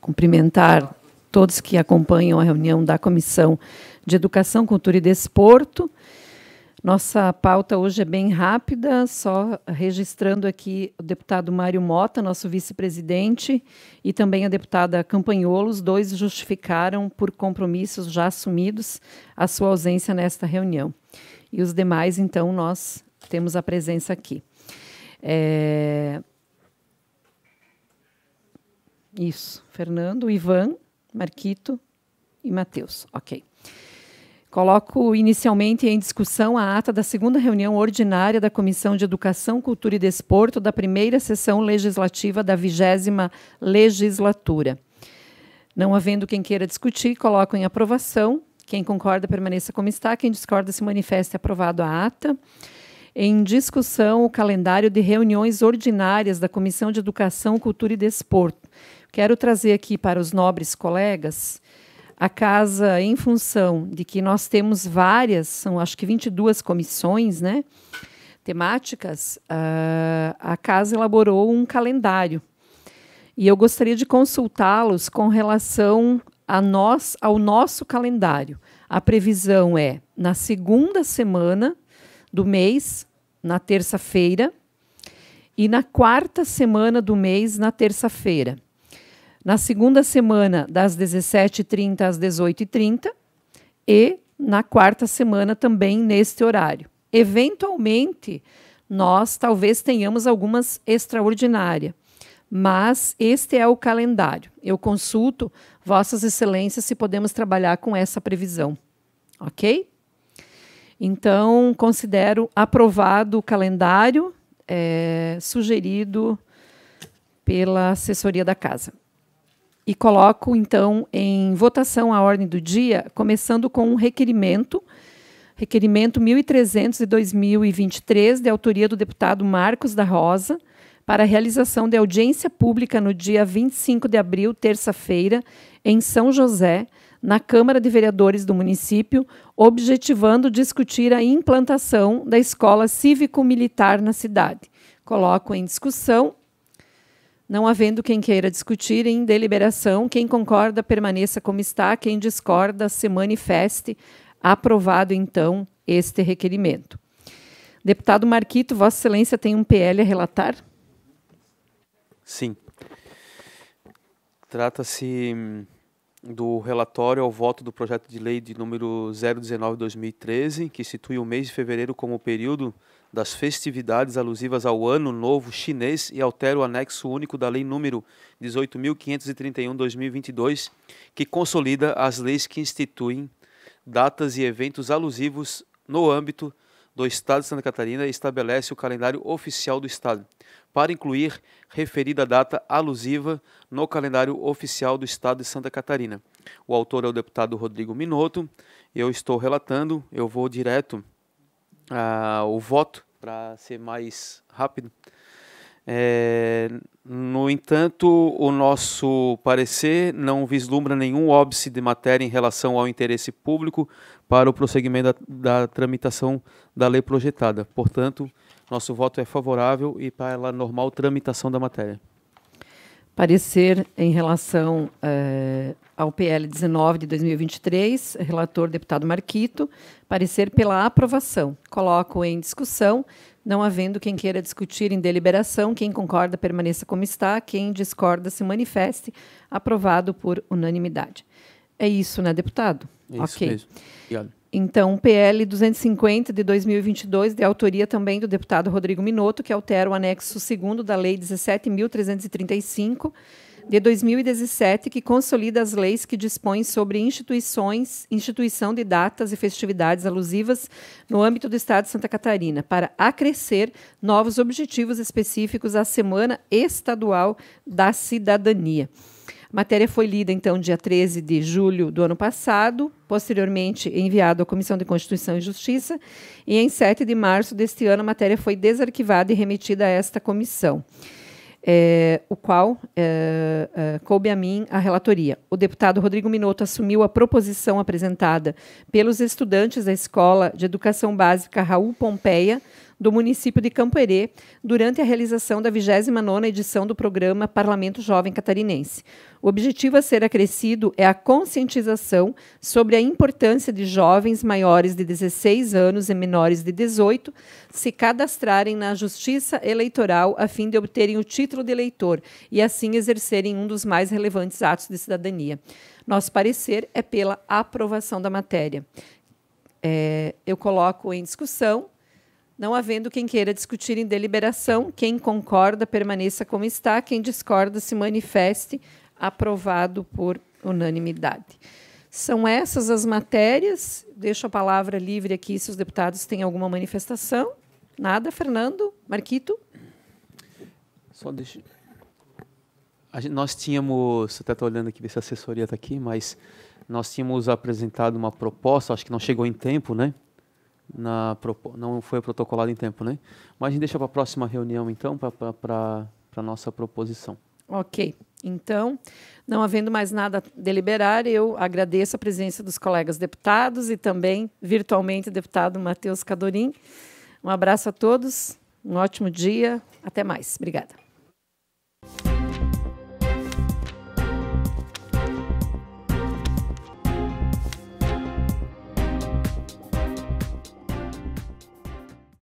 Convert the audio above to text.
Cumprimentar todos que acompanham a reunião da Comissão de Educação, Cultura e Desporto. Nossa pauta hoje é bem rápida, só registrando aqui o deputado Mário Mota, nosso vice-presidente, e também a deputada Campanholos. dois justificaram, por compromissos já assumidos, a sua ausência nesta reunião. E os demais, então, nós temos a presença aqui. É... Isso, Fernando, Ivan, Marquito e Matheus. Ok. Coloco inicialmente em discussão a ata da segunda reunião ordinária da Comissão de Educação, Cultura e Desporto da primeira sessão legislativa da vigésima legislatura. Não havendo quem queira discutir, coloco em aprovação. Quem concorda permaneça como está, quem discorda se manifeste aprovado a ata. Em discussão, o calendário de reuniões ordinárias da Comissão de Educação, Cultura e Desporto. Quero trazer aqui para os nobres colegas a casa, em função de que nós temos várias, são acho que 22 comissões, né? Temáticas, uh, a casa elaborou um calendário. E eu gostaria de consultá-los com relação a nós, ao nosso calendário. A previsão é na segunda semana do mês, na terça-feira, e na quarta semana do mês, na terça-feira na segunda semana, das 17h30 às 18h30, e na quarta semana também neste horário. Eventualmente, nós talvez tenhamos algumas extraordinárias, mas este é o calendário. Eu consulto Vossas Excelências se podemos trabalhar com essa previsão, ok? Então, considero aprovado o calendário é, sugerido pela assessoria da casa e coloco então em votação a ordem do dia, começando com um requerimento, requerimento 1300 de 2023, de autoria do deputado Marcos da Rosa, para a realização de audiência pública no dia 25 de abril, terça-feira, em São José, na Câmara de Vereadores do município, objetivando discutir a implantação da escola cívico-militar na cidade. Coloco em discussão não havendo quem queira discutir em deliberação, quem concorda permaneça como está, quem discorda se manifeste. Aprovado, então, este requerimento. Deputado Marquito, Vossa Excelência tem um PL a relatar? Sim. Trata-se do relatório ao voto do projeto de lei de número 019/2013, que institui o mês de fevereiro como período das festividades alusivas ao Ano Novo Chinês e altera o anexo único da Lei número 18.531/2022, que consolida as leis que instituem datas e eventos alusivos no âmbito do Estado de Santa Catarina estabelece o calendário oficial do Estado, para incluir referida data alusiva no calendário oficial do Estado de Santa Catarina. O autor é o deputado Rodrigo Minotto. Eu estou relatando, eu vou direto ao ah, voto para ser mais rápido. É, no entanto, o nosso parecer não vislumbra nenhum óbice de matéria em relação ao interesse público para o prosseguimento da, da tramitação da lei projetada. Portanto, nosso voto é favorável e para a normal tramitação da matéria. Parecer em relação eh, ao PL 19 de 2023, relator deputado Marquito, parecer pela aprovação. Coloco em discussão, não havendo quem queira discutir em deliberação, quem concorda permaneça como está, quem discorda se manifeste, aprovado por unanimidade. É isso, né, deputado? É isso ok. Mesmo. Obrigado. Então, PL 250 de 2022, de autoria também do deputado Rodrigo Minotto, que altera o anexo 2 da Lei 17.335 de 2017, que consolida as leis que dispõem sobre instituições, instituição de datas e festividades alusivas no âmbito do Estado de Santa Catarina, para acrescer novos objetivos específicos à Semana Estadual da Cidadania. A matéria foi lida, então, dia 13 de julho do ano passado, posteriormente enviada à Comissão de Constituição e Justiça, e em 7 de março deste ano a matéria foi desarquivada e remetida a esta comissão é, o qual é, é, coube a mim a relatoria. O deputado Rodrigo Minotto assumiu a proposição apresentada pelos estudantes da Escola de Educação Básica Raul Pompeia do município de Campoerê durante a realização da 29ª edição do programa Parlamento Jovem Catarinense. O objetivo a ser acrescido é a conscientização sobre a importância de jovens maiores de 16 anos e menores de 18 se cadastrarem na Justiça Eleitoral a fim de obterem o título de eleitor e assim exercerem um dos mais relevantes atos de cidadania. Nosso parecer é pela aprovação da matéria. É, eu coloco em discussão não havendo quem queira discutir em deliberação, quem concorda permaneça como está, quem discorda se manifeste, aprovado por unanimidade. São essas as matérias. Deixo a palavra livre aqui se os deputados têm alguma manifestação. Nada, Fernando? Marquito? Só deixa. Gente, nós tínhamos, até estou tá olhando aqui ver se a assessoria está aqui, mas nós tínhamos apresentado uma proposta, acho que não chegou em tempo, né? na, não foi protocolado em tempo, né? Mas a gente deixa para a próxima reunião, então, para a nossa proposição. Ok. Então, não havendo mais nada a deliberar, eu agradeço a presença dos colegas deputados e também, virtualmente, o deputado Matheus Cadorim. Um abraço a todos, um ótimo dia, até mais. Obrigada.